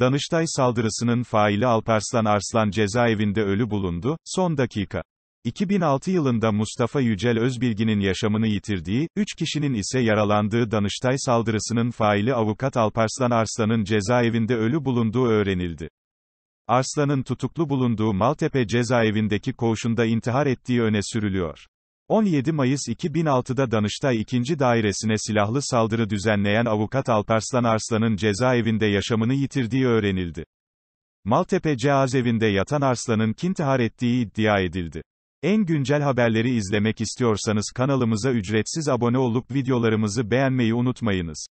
Danıştay saldırısının faili Alparslan Arslan cezaevinde ölü bulundu, son dakika. 2006 yılında Mustafa Yücel Özbilgin'in yaşamını yitirdiği, 3 kişinin ise yaralandığı Danıştay saldırısının faili avukat Alparslan Arslan'ın cezaevinde ölü bulunduğu öğrenildi. Arslan'ın tutuklu bulunduğu Maltepe cezaevindeki koğuşunda intihar ettiği öne sürülüyor. 17 Mayıs 2006'da Danıştay 2. Dairesi'ne silahlı saldırı düzenleyen avukat Alparslan Arslan'ın cezaevinde yaşamını yitirdiği öğrenildi. Maltepe cezaevinde yatan Arslan'ın intihar ettiği iddia edildi. En güncel haberleri izlemek istiyorsanız kanalımıza ücretsiz abone olup videolarımızı beğenmeyi unutmayınız.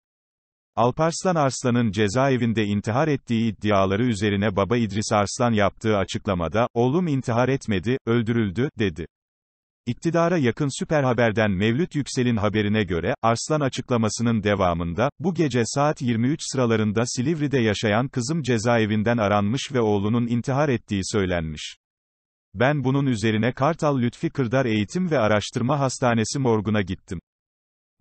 Alparslan Arslan'ın cezaevinde intihar ettiği iddiaları üzerine baba İdris Arslan yaptığı açıklamada, oğlum intihar etmedi, öldürüldü, dedi. İktidara yakın Süper Haber'den Mevlüt Yüksel'in haberine göre, Arslan açıklamasının devamında, bu gece saat 23 sıralarında Silivri'de yaşayan kızım cezaevinden aranmış ve oğlunun intihar ettiği söylenmiş. Ben bunun üzerine Kartal Lütfi Kırdar Eğitim ve Araştırma Hastanesi morguna gittim.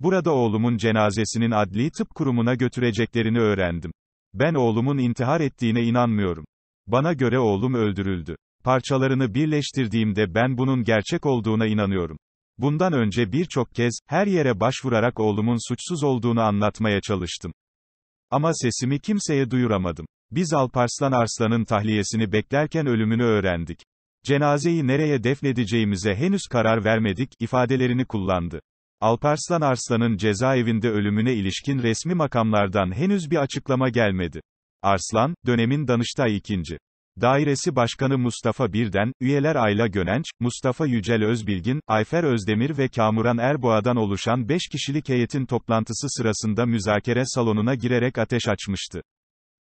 Burada oğlumun cenazesinin adli tıp kurumuna götüreceklerini öğrendim. Ben oğlumun intihar ettiğine inanmıyorum. Bana göre oğlum öldürüldü parçalarını birleştirdiğimde ben bunun gerçek olduğuna inanıyorum. Bundan önce birçok kez, her yere başvurarak oğlumun suçsuz olduğunu anlatmaya çalıştım. Ama sesimi kimseye duyuramadım. Biz Alparslan Arslan'ın tahliyesini beklerken ölümünü öğrendik. Cenazeyi nereye defnedeceğimize henüz karar vermedik, ifadelerini kullandı. Alparslan Arslan'ın cezaevinde ölümüne ilişkin resmi makamlardan henüz bir açıklama gelmedi. Arslan, dönemin Danıştay 2. Dairesi Başkanı Mustafa Birden, üyeler Ayla Gönenç, Mustafa Yücel Özbilgin, Ayfer Özdemir ve Kamuran Erboğa'dan oluşan 5 kişilik heyetin toplantısı sırasında müzakere salonuna girerek ateş açmıştı.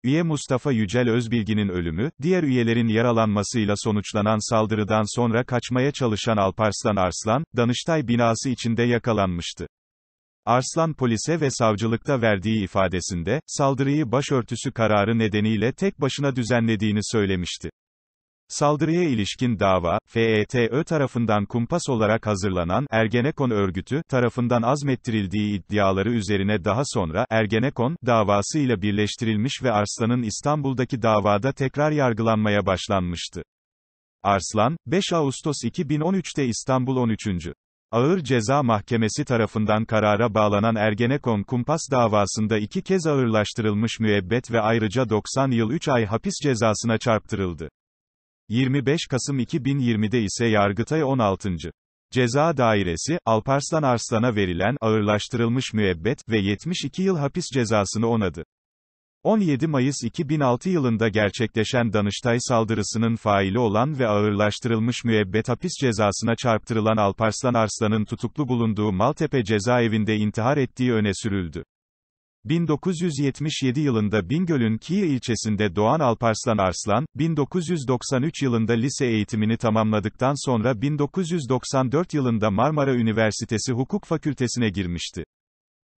Üye Mustafa Yücel Özbilgin'in ölümü, diğer üyelerin yaralanmasıyla sonuçlanan saldırıdan sonra kaçmaya çalışan Alparslan Arslan, Danıştay binası içinde yakalanmıştı. Arslan polise ve savcılıkta verdiği ifadesinde, saldırıyı başörtüsü kararı nedeniyle tek başına düzenlediğini söylemişti. Saldırıya ilişkin dava, FETÖ tarafından kumpas olarak hazırlanan Ergenekon örgütü tarafından azmettirildiği iddiaları üzerine daha sonra Ergenekon davası ile birleştirilmiş ve Arslan'ın İstanbul'daki davada tekrar yargılanmaya başlanmıştı. Arslan, 5 Ağustos 2013'te İstanbul 13. Ağır Ceza Mahkemesi tarafından karara bağlanan Ergenekon kumpas davasında iki kez ağırlaştırılmış müebbet ve ayrıca 90 yıl 3 ay hapis cezasına çarptırıldı. 25 Kasım 2020'de ise Yargıtay 16. Ceza Dairesi, Alparslan Arslan'a verilen ağırlaştırılmış müebbet ve 72 yıl hapis cezasını onadı. 17 Mayıs 2006 yılında gerçekleşen Danıştay saldırısının faili olan ve ağırlaştırılmış müebbet hapis cezasına çarptırılan Alparslan Arslan'ın tutuklu bulunduğu Maltepe cezaevinde intihar ettiği öne sürüldü. 1977 yılında Bingöl'ün Kiye ilçesinde doğan Alparslan Arslan, 1993 yılında lise eğitimini tamamladıktan sonra 1994 yılında Marmara Üniversitesi Hukuk Fakültesine girmişti.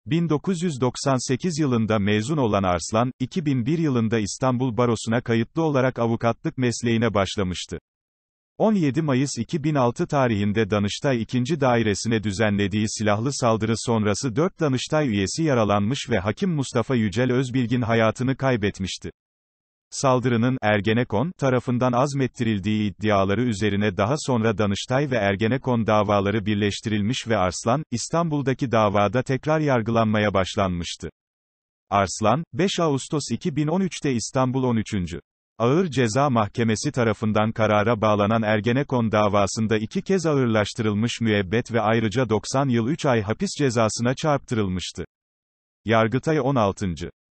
1998 yılında mezun olan Arslan, 2001 yılında İstanbul Barosu'na kayıtlı olarak avukatlık mesleğine başlamıştı. 17 Mayıs 2006 tarihinde Danıştay 2. Dairesi'ne düzenlediği silahlı saldırı sonrası 4 Danıştay üyesi yaralanmış ve hakim Mustafa Yücel Özbilgin hayatını kaybetmişti. Saldırının Ergenekon tarafından azmettirildiği iddiaları üzerine daha sonra Danıştay ve Ergenekon davaları birleştirilmiş ve Arslan, İstanbul'daki davada tekrar yargılanmaya başlanmıştı. Arslan, 5 Ağustos 2013'te İstanbul 13. Ağır Ceza Mahkemesi tarafından karara bağlanan Ergenekon davasında iki kez ağırlaştırılmış müebbet ve ayrıca 90 yıl 3 ay hapis cezasına çarptırılmıştı. Yargıtay 16.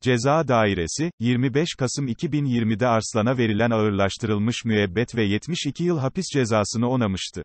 Ceza Dairesi, 25 Kasım 2020'de Arslan'a verilen ağırlaştırılmış müebbet ve 72 yıl hapis cezasını onamıştı.